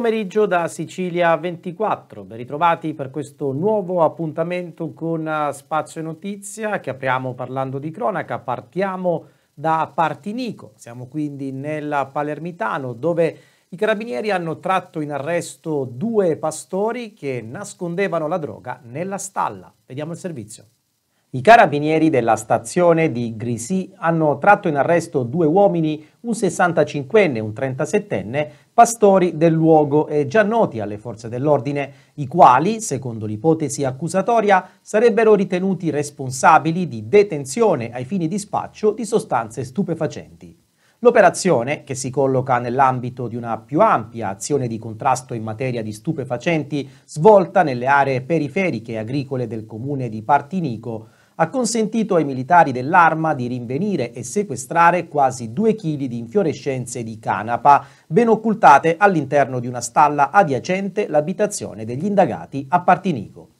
pomeriggio da Sicilia 24. Ben ritrovati per questo nuovo appuntamento con eh, Spazio Notizia che apriamo parlando di cronaca. Partiamo da Partinico. Siamo quindi nel Palermitano dove i carabinieri hanno tratto in arresto due pastori che nascondevano la droga nella stalla. Vediamo il servizio. I carabinieri della stazione di Grisi hanno tratto in arresto due uomini, un 65enne e un 37enne, pastori del luogo e già noti alle forze dell'ordine, i quali, secondo l'ipotesi accusatoria, sarebbero ritenuti responsabili di detenzione ai fini di spaccio di sostanze stupefacenti. L'operazione, che si colloca nell'ambito di una più ampia azione di contrasto in materia di stupefacenti svolta nelle aree periferiche agricole del comune di Partinico, ha consentito ai militari dell'arma di rinvenire e sequestrare quasi 2 kg di infiorescenze di canapa, ben occultate all'interno di una stalla adiacente l'abitazione degli indagati a Partinico.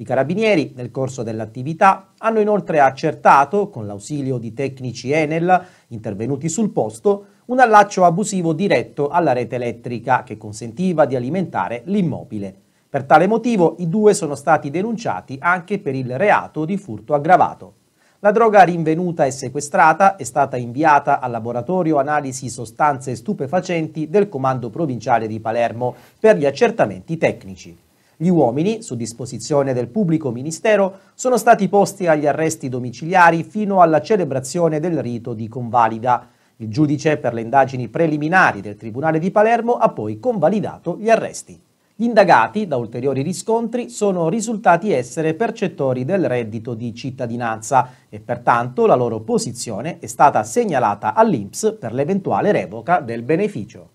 I carabinieri, nel corso dell'attività, hanno inoltre accertato, con l'ausilio di tecnici Enel intervenuti sul posto, un allaccio abusivo diretto alla rete elettrica che consentiva di alimentare l'immobile. Per tale motivo i due sono stati denunciati anche per il reato di furto aggravato. La droga rinvenuta e sequestrata è stata inviata al laboratorio analisi sostanze stupefacenti del Comando Provinciale di Palermo per gli accertamenti tecnici. Gli uomini, su disposizione del pubblico ministero, sono stati posti agli arresti domiciliari fino alla celebrazione del rito di convalida. Il giudice per le indagini preliminari del Tribunale di Palermo ha poi convalidato gli arresti. Gli indagati, da ulteriori riscontri, sono risultati essere percettori del reddito di cittadinanza e pertanto la loro posizione è stata segnalata all'INPS per l'eventuale revoca del beneficio.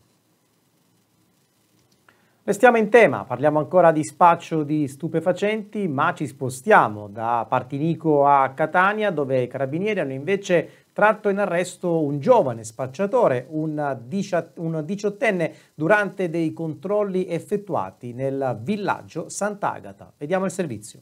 Restiamo in tema, parliamo ancora di spaccio di stupefacenti, ma ci spostiamo da Partinico a Catania, dove i carabinieri hanno invece tratto in arresto un giovane spacciatore, un diciottenne, durante dei controlli effettuati nel villaggio Sant'Agata. Vediamo il servizio.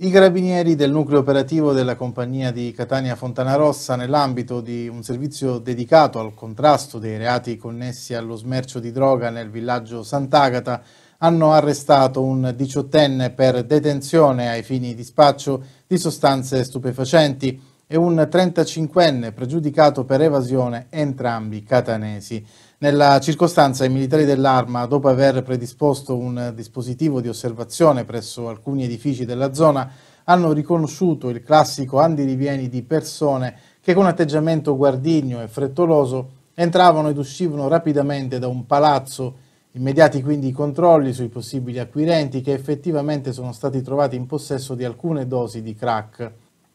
I carabinieri del nucleo operativo della compagnia di Catania Fontanarossa nell'ambito di un servizio dedicato al contrasto dei reati connessi allo smercio di droga nel villaggio Sant'Agata hanno arrestato un diciottenne per detenzione ai fini di spaccio di sostanze stupefacenti e un 35enne pregiudicato per evasione, entrambi catanesi. Nella circostanza i militari dell'arma, dopo aver predisposto un dispositivo di osservazione presso alcuni edifici della zona, hanno riconosciuto il classico andirivieni di persone che con atteggiamento guardigno e frettoloso entravano ed uscivano rapidamente da un palazzo Immediati quindi i controlli sui possibili acquirenti che effettivamente sono stati trovati in possesso di alcune dosi di crack.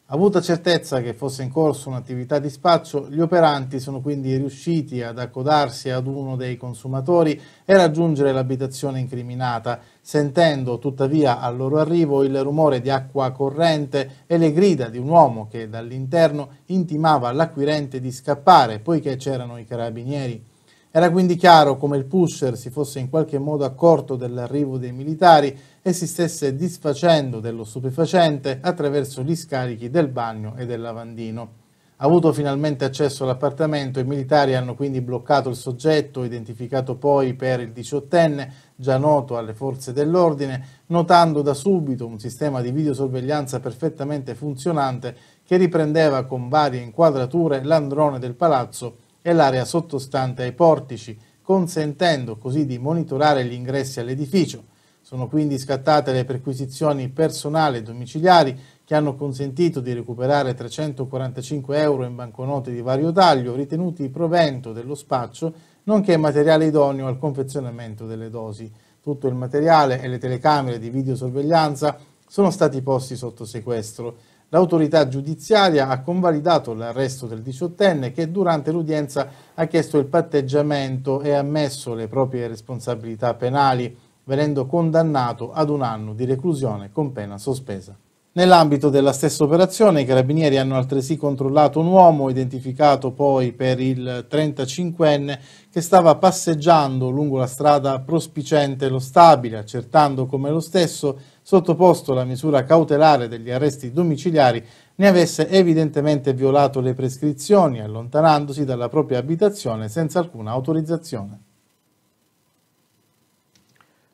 Avuta certezza che fosse in corso un'attività di spaccio, gli operanti sono quindi riusciti ad accodarsi ad uno dei consumatori e raggiungere l'abitazione incriminata, sentendo tuttavia al loro arrivo il rumore di acqua corrente e le grida di un uomo che dall'interno intimava all'acquirente di scappare poiché c'erano i carabinieri. Era quindi chiaro come il pusher si fosse in qualche modo accorto dell'arrivo dei militari e si stesse disfacendo dello stupefacente attraverso gli scarichi del bagno e del lavandino. Avuto finalmente accesso all'appartamento, i militari hanno quindi bloccato il soggetto, identificato poi per il diciottenne, già noto alle forze dell'ordine, notando da subito un sistema di videosorveglianza perfettamente funzionante che riprendeva con varie inquadrature l'androne del palazzo e l'area sottostante ai portici, consentendo così di monitorare gli ingressi all'edificio. Sono quindi scattate le perquisizioni personali e domiciliari che hanno consentito di recuperare 345 euro in banconote di vario taglio ritenuti provento dello spaccio, nonché materiale idoneo al confezionamento delle dosi. Tutto il materiale e le telecamere di videosorveglianza sono stati posti sotto sequestro. L'autorità giudiziaria ha convalidato l'arresto del diciottenne che durante l'udienza ha chiesto il patteggiamento e ha ammesso le proprie responsabilità penali, venendo condannato ad un anno di reclusione con pena sospesa. Nell'ambito della stessa operazione i carabinieri hanno altresì controllato un uomo identificato poi per il 35enne che stava passeggiando lungo la strada prospicente lo stabile, accertando come lo stesso sottoposto alla misura cautelare degli arresti domiciliari, ne avesse evidentemente violato le prescrizioni allontanandosi dalla propria abitazione senza alcuna autorizzazione.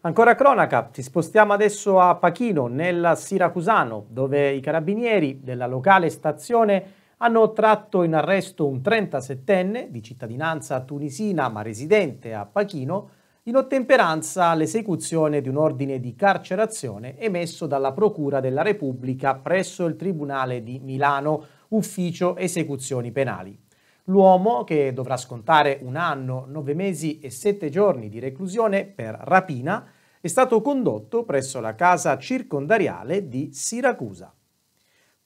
Ancora cronaca, ci spostiamo adesso a Pachino, nel Siracusano, dove i carabinieri della locale stazione hanno tratto in arresto un 37enne di cittadinanza tunisina ma residente a Pachino in ottemperanza all'esecuzione di un ordine di carcerazione emesso dalla Procura della Repubblica presso il Tribunale di Milano, ufficio esecuzioni penali. L'uomo, che dovrà scontare un anno, nove mesi e sette giorni di reclusione per rapina, è stato condotto presso la casa circondariale di Siracusa.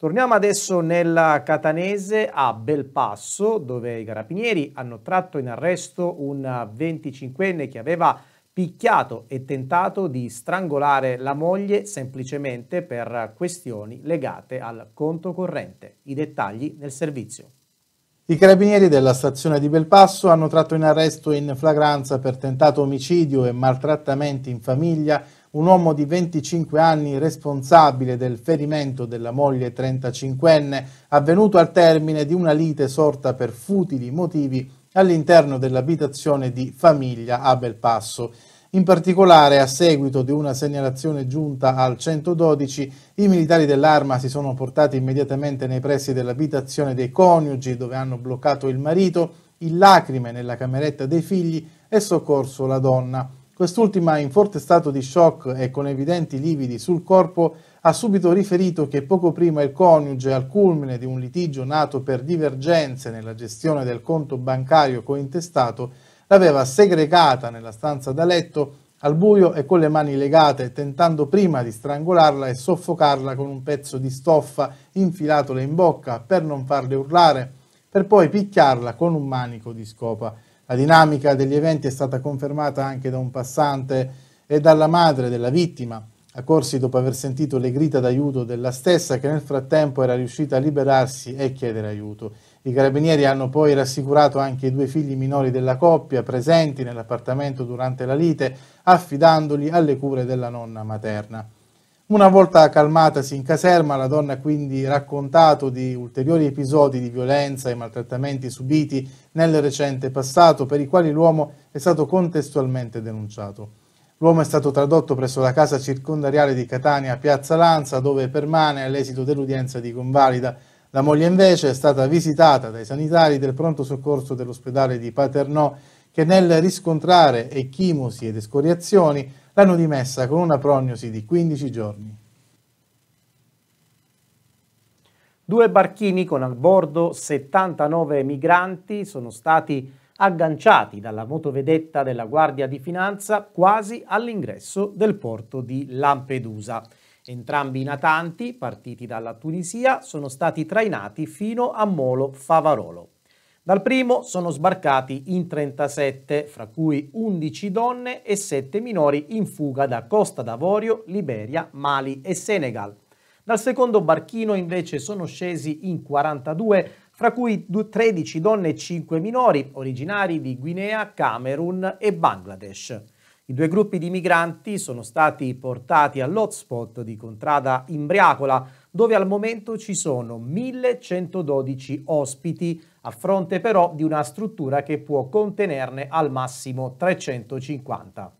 Torniamo adesso nella Catanese a Belpasso, dove i carabinieri hanno tratto in arresto un 25enne che aveva picchiato e tentato di strangolare la moglie semplicemente per questioni legate al conto corrente. I dettagli nel servizio. I carabinieri della stazione di Belpasso hanno tratto in arresto in flagranza per tentato omicidio e maltrattamenti in famiglia un uomo di 25 anni responsabile del ferimento della moglie 35enne avvenuto al termine di una lite sorta per futili motivi all'interno dell'abitazione di famiglia a Belpasso. In particolare, a seguito di una segnalazione giunta al 112, i militari dell'arma si sono portati immediatamente nei pressi dell'abitazione dei coniugi, dove hanno bloccato il marito, in lacrime nella cameretta dei figli e soccorso la donna. Quest'ultima, in forte stato di shock e con evidenti lividi sul corpo, ha subito riferito che poco prima il coniuge, al culmine di un litigio nato per divergenze nella gestione del conto bancario cointestato, l'aveva segregata nella stanza da letto al buio e con le mani legate, tentando prima di strangolarla e soffocarla con un pezzo di stoffa infilatole in bocca per non farle urlare, per poi picchiarla con un manico di scopa. La dinamica degli eventi è stata confermata anche da un passante e dalla madre della vittima, accorsi dopo aver sentito le grida d'aiuto della stessa che nel frattempo era riuscita a liberarsi e chiedere aiuto. I carabinieri hanno poi rassicurato anche i due figli minori della coppia presenti nell'appartamento durante la lite, affidandoli alle cure della nonna materna. Una volta calmatasi in caserma, la donna ha quindi raccontato di ulteriori episodi di violenza e maltrattamenti subiti nel recente passato, per i quali l'uomo è stato contestualmente denunciato. L'uomo è stato tradotto presso la casa circondariale di Catania, Piazza Lanza, dove permane all'esito dell'udienza di convalida. La moglie invece è stata visitata dai sanitari del pronto soccorso dell'ospedale di Paternò che nel riscontrare ecchimosi ed escoriazioni l'hanno dimessa con una prognosi di 15 giorni. Due barchini con al bordo 79 migranti sono stati agganciati dalla motovedetta della Guardia di Finanza quasi all'ingresso del porto di Lampedusa. Entrambi i natanti, partiti dalla Tunisia, sono stati trainati fino a Molo Favarolo. Dal primo sono sbarcati in 37, fra cui 11 donne e 7 minori in fuga da Costa d'Avorio, Liberia, Mali e Senegal. Dal secondo barchino invece sono scesi in 42, fra cui 13 donne e 5 minori, originari di Guinea, Camerun e Bangladesh. I due gruppi di migranti sono stati portati all'hotspot di Contrada Imbriacola, dove al momento ci sono 1112 ospiti, a fronte però di una struttura che può contenerne al massimo 350.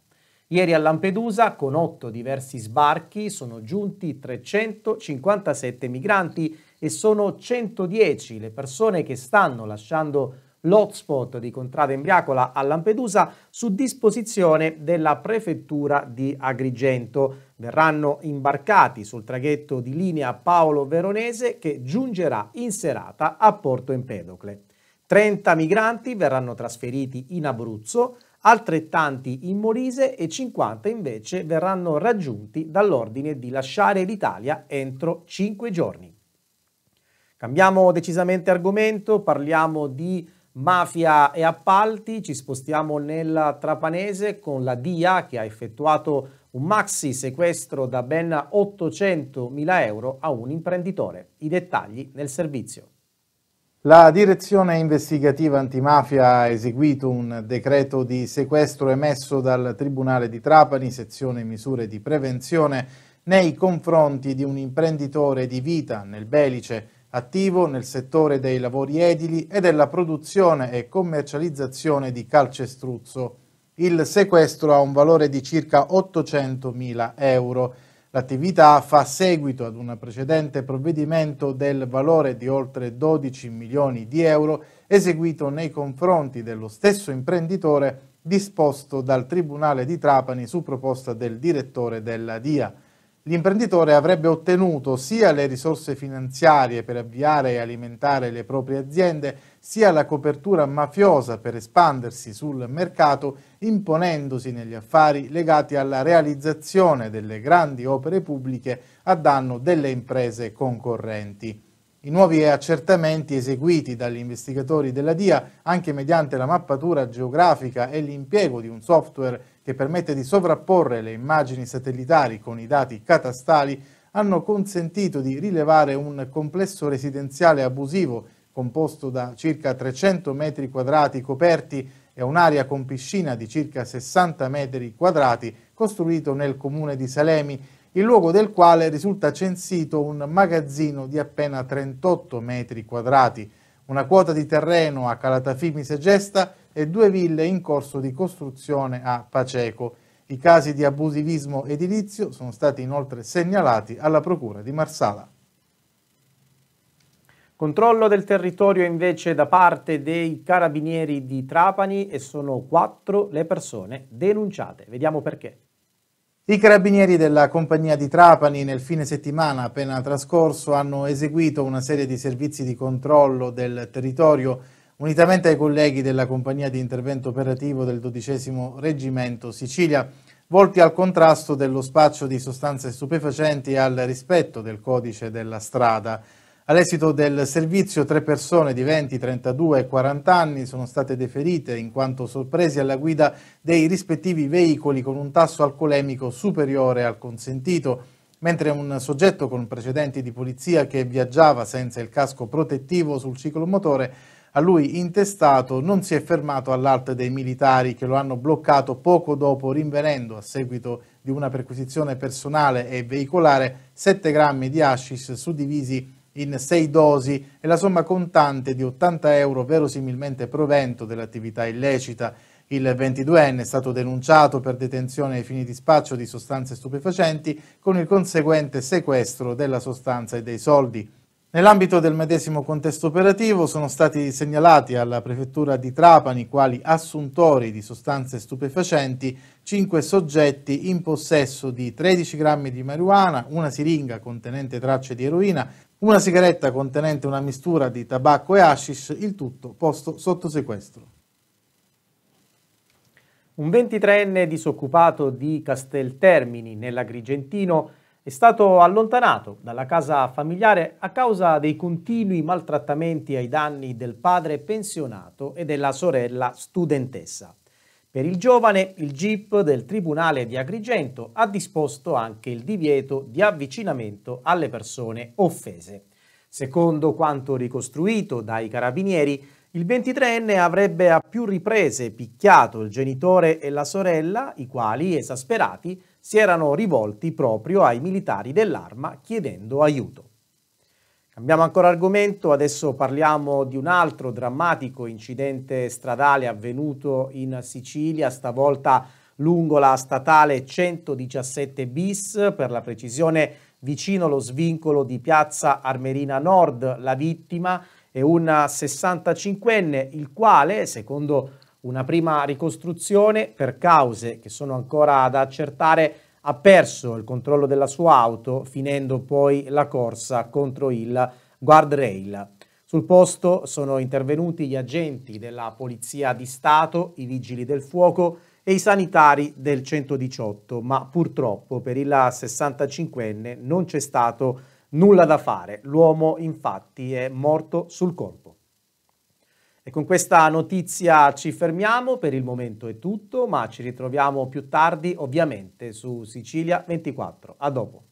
Ieri a Lampedusa, con otto diversi sbarchi, sono giunti 357 migranti e sono 110 le persone che stanno lasciando l'hotspot di Contrada Embriacola a Lampedusa su disposizione della prefettura di Agrigento. Verranno imbarcati sul traghetto di linea Paolo Veronese che giungerà in serata a Porto Empedocle. 30 migranti verranno trasferiti in Abruzzo, altrettanti in Molise e 50 invece verranno raggiunti dall'ordine di lasciare l'Italia entro 5 giorni. Cambiamo decisamente argomento, parliamo di Mafia e appalti, ci spostiamo nella Trapanese con la DIA che ha effettuato un maxi sequestro da ben 800.000 euro a un imprenditore. I dettagli nel servizio. La direzione investigativa antimafia ha eseguito un decreto di sequestro emesso dal Tribunale di Trapani, sezione misure di prevenzione, nei confronti di un imprenditore di vita nel Belice attivo nel settore dei lavori edili e della produzione e commercializzazione di calcestruzzo. Il sequestro ha un valore di circa 800.000 euro. L'attività fa seguito ad un precedente provvedimento del valore di oltre 12 milioni di euro eseguito nei confronti dello stesso imprenditore disposto dal Tribunale di Trapani su proposta del direttore della DIA l'imprenditore avrebbe ottenuto sia le risorse finanziarie per avviare e alimentare le proprie aziende, sia la copertura mafiosa per espandersi sul mercato, imponendosi negli affari legati alla realizzazione delle grandi opere pubbliche a danno delle imprese concorrenti. I nuovi accertamenti eseguiti dagli investigatori della DIA, anche mediante la mappatura geografica e l'impiego di un software che permette di sovrapporre le immagini satellitari con i dati catastali, hanno consentito di rilevare un complesso residenziale abusivo composto da circa 300 metri quadrati coperti e un'area con piscina di circa 60 metri quadrati costruito nel comune di Salemi il luogo del quale risulta censito un magazzino di appena 38 metri quadrati, una quota di terreno a Calatafimi Segesta e due ville in corso di costruzione a Paceco. I casi di abusivismo edilizio sono stati inoltre segnalati alla Procura di Marsala. Controllo del territorio invece da parte dei carabinieri di Trapani e sono quattro le persone denunciate. Vediamo perché. I carabinieri della compagnia di Trapani nel fine settimana appena trascorso hanno eseguito una serie di servizi di controllo del territorio unitamente ai colleghi della compagnia di intervento operativo del 12 Reggimento Sicilia, volti al contrasto dello spaccio di sostanze stupefacenti e al rispetto del codice della strada. All'esito del servizio, tre persone di 20, 32 e 40 anni sono state deferite in quanto sorprese alla guida dei rispettivi veicoli con un tasso alcolemico superiore al consentito, mentre un soggetto con precedenti di polizia che viaggiava senza il casco protettivo sul ciclomotore a lui intestato non si è fermato all'alta dei militari che lo hanno bloccato poco dopo rinvenendo a seguito di una perquisizione personale e veicolare 7 grammi di hashish suddivisi in sei dosi e la somma contante di 80 euro verosimilmente provento dell'attività illecita. Il 22enne è stato denunciato per detenzione ai fini di spaccio di sostanze stupefacenti con il conseguente sequestro della sostanza e dei soldi. Nell'ambito del medesimo contesto operativo sono stati segnalati alla prefettura di Trapani quali assuntori di sostanze stupefacenti 5 soggetti in possesso di 13 grammi di marijuana, una siringa contenente tracce di eroina, una sigaretta contenente una mistura di tabacco e hashish, il tutto posto sotto sequestro. Un 23enne disoccupato di Casteltermini, nell'Agrigentino, è stato allontanato dalla casa familiare a causa dei continui maltrattamenti ai danni del padre pensionato e della sorella studentessa. Per il giovane, il GIP del Tribunale di Agrigento ha disposto anche il divieto di avvicinamento alle persone offese. Secondo quanto ricostruito dai carabinieri, il 23enne avrebbe a più riprese picchiato il genitore e la sorella, i quali, esasperati, si erano rivolti proprio ai militari dell'arma chiedendo aiuto. Cambiamo ancora argomento, adesso parliamo di un altro drammatico incidente stradale avvenuto in Sicilia, stavolta lungo la statale 117 bis, per la precisione vicino allo svincolo di piazza Armerina Nord. La vittima è un 65enne, il quale, secondo una prima ricostruzione, per cause che sono ancora da accertare, ha perso il controllo della sua auto finendo poi la corsa contro il guardrail. Sul posto sono intervenuti gli agenti della Polizia di Stato, i vigili del fuoco e i sanitari del 118, ma purtroppo per il 65enne non c'è stato nulla da fare. L'uomo infatti è morto sul colpo. E con questa notizia ci fermiamo, per il momento è tutto, ma ci ritroviamo più tardi ovviamente su Sicilia 24. A dopo.